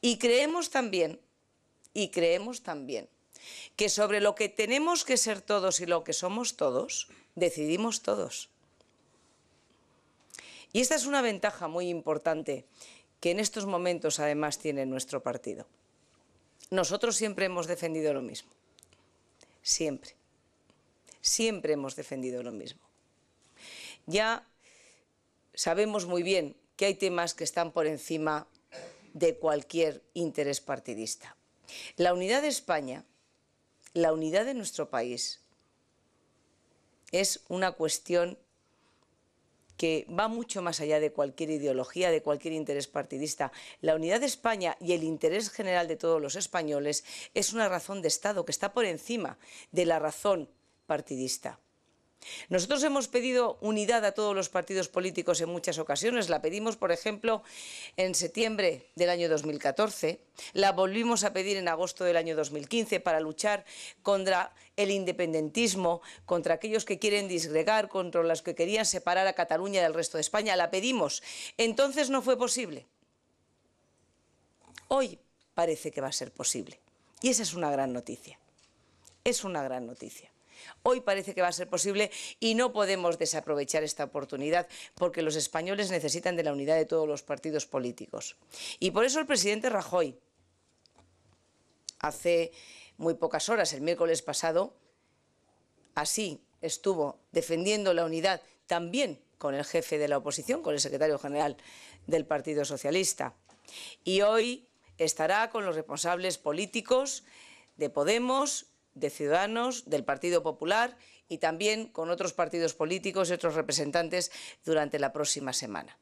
Y creemos también, y creemos también, que sobre lo que tenemos que ser todos y lo que somos todos, decidimos todos. Y esta es una ventaja muy importante que en estos momentos además tiene nuestro partido. Nosotros siempre hemos defendido lo mismo. Siempre. Siempre hemos defendido lo mismo. Ya sabemos muy bien que hay temas que están por encima de cualquier interés partidista. La unidad de España, la unidad de nuestro país, es una cuestión que va mucho más allá de cualquier ideología, de cualquier interés partidista. La unidad de España y el interés general de todos los españoles es una razón de Estado que está por encima de la razón partidista. Nosotros hemos pedido unidad a todos los partidos políticos en muchas ocasiones. La pedimos, por ejemplo, en septiembre del año 2014. La volvimos a pedir en agosto del año 2015 para luchar contra el independentismo, contra aquellos que quieren disgregar, contra los que querían separar a Cataluña del resto de España. La pedimos. Entonces no fue posible. Hoy parece que va a ser posible. Y esa es una gran noticia. Es una gran noticia. Hoy parece que va a ser posible y no podemos desaprovechar esta oportunidad porque los españoles necesitan de la unidad de todos los partidos políticos. Y por eso el presidente Rajoy hace muy pocas horas, el miércoles pasado, así estuvo defendiendo la unidad también con el jefe de la oposición, con el secretario general del Partido Socialista. Y hoy estará con los responsables políticos de Podemos de Ciudadanos, del Partido Popular y también con otros partidos políticos y otros representantes durante la próxima semana.